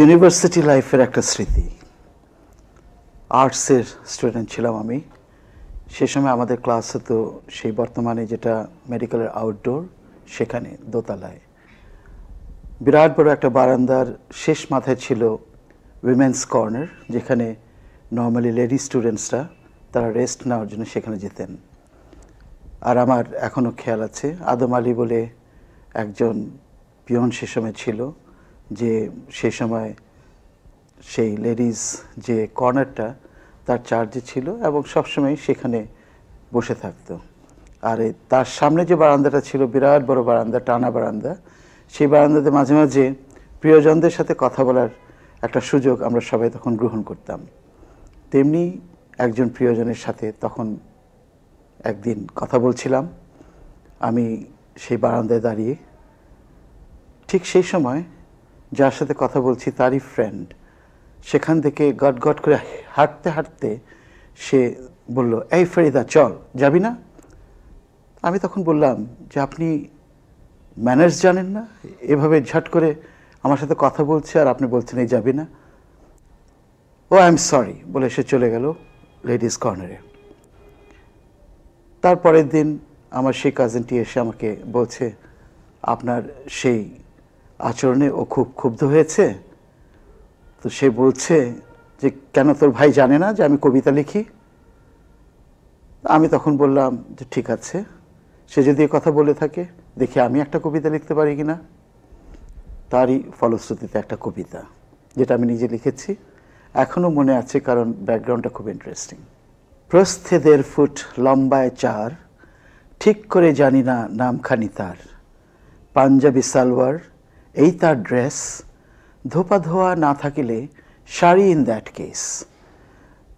university লাইফের একটা স্মৃতি আর্টসের স্টুডেন্ট ছিলাম আমি সে সময় আমাদের ক্লাস হতো সেই বর্তমানে যেটা মেডিকেলের আউটডোর সেখানে দোতলায় বিরাট বড় একটা বারান্দার শেষ মাথায় ছিল উইমেন্স কর্নার যেখানে নর্মালি লেডি স্টুডেন্টসরা তারা রেস্ট নেওয়ার জন্য সেখানে যেতেন আর আমার এখনও খেয়াল আছে আদম আলী বলে একজন পিয়ন সে সময় ছিল যে সে সময় সেই লেডিস যে কর্নারটা তার চার্জে ছিল এবং সবসময় সেখানে বসে থাকতো আর তার সামনে যে বারান্দাটা ছিল বিরাট বড় বারান্দা টানা বারান্দা সেই বারান্দাতে মাঝে মাঝে প্রিয়জনদের সাথে কথা বলার একটা সুযোগ আমরা সবাই তখন গ্রহণ করতাম তেমনি একজন প্রিয়জনের সাথে তখন একদিন কথা বলছিলাম আমি সেই বারান্দায় দাঁড়িয়ে ঠিক সেই সময় যার সাথে কথা বলছি তারই ফ্রেন্ড সেখান থেকে গট গট করে হাঁটতে হাঁটতে সে বলল এই ফেরিদা চল যাবি না আমি তখন বললাম যে আপনি ম্যানার্স জানেন না এভাবে ঝাট করে আমার সাথে কথা বলছে আর আপনি বলছেন এই যাবি না ও আই এম সরি বলে সে চলে গেল লেডিস কর্নারে তারপরের দিন আমার সেই কাজিনটি এসে আমাকে বলছে আপনার সেই আচরণে ও খুব ক্ষুব্ধ হয়েছে তো সে বলছে যে কেন তোর ভাই জানে না যে আমি কবিতা লিখি আমি তখন বললাম যে ঠিক আছে সে যদি কথা বলে থাকে দেখি আমি একটা কবিতা লিখতে পারি কি না তারই ফলশ্রুতিতে একটা কবিতা যেটা আমি নিজে লিখেছি এখনও মনে আছে কারণ ব্যাকগ্রাউন্ডটা খুব ইন্টারেস্টিং প্রস্থে দেড় ফুট লম্বায় চার ঠিক করে জানি না নামখানি তার পাঞ্জাবি সালোয়ার এই তার ড্রেস ধোপা ধোয়া না থাকিলে শাড়ি ইন দ্যাট কেস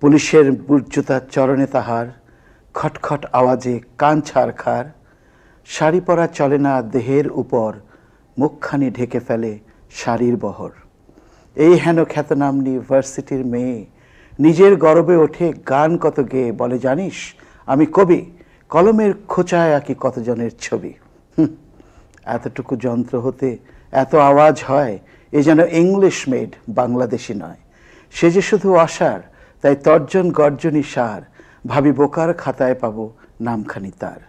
পুলিশের বুর্জতার চরণে তাহার খটখট আওয়াজে কান খার শাড়ি পরা চলে না দেহের উপর মুখখানি ঢেকে ফেলে শাড়ির বহর এই হেন খ্যাতনাম ভার্সিটির মেয়ে নিজের গরবে ওঠে গান কত গেয়ে বলে জানিস আমি কবি কলমের খোঁচায় আঁকি কতজনের ছবি এতটুকু যন্ত্র হতে এত আওয়াজ হয় এ যেন ইংলিশ মেড বাংলাদেশি নয় সে যে শুধু আসার তাই তর্জন গর্জনই সার ভাবি বোকার খাতায় পাবো নামখানি তার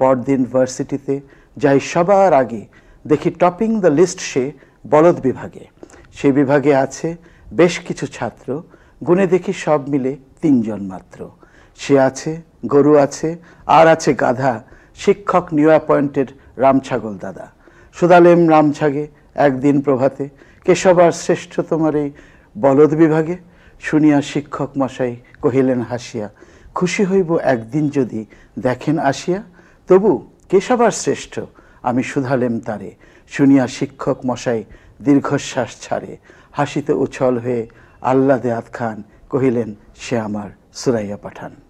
পরদিন ভার্সিটিতে যাই সবার আগে দেখি টপিং দ্য লিস্ট সে বলদ বিভাগে সে বিভাগে আছে বেশ কিছু ছাত্র গুণে দেখি সব মিলে তিনজন মাত্র সে আছে গরু আছে আর আছে গাধা শিক্ষক নিউ অ্যাপয়েন্টেড রামছাগল দাদা সুদালেম রামছাগে একদিন প্রভাতে কেশবার শ্রেষ্ঠ তোমার এই বলদ বিভাগে শুনিয়া শিক্ষক মশাই কহিলেন হাসিয়া খুশি হইব একদিন যদি দেখেন আসিয়া তবু কেশবার শ্রেষ্ঠ আমি সুধালেম তারে শুনিয়া শিক্ষক মশাই দীর্ঘশ্বাস ছাড়ে হাসিতে উছল হয়ে আল্লাদে আত খান কহিলেন সে আমার সুরাইয়া পাঠান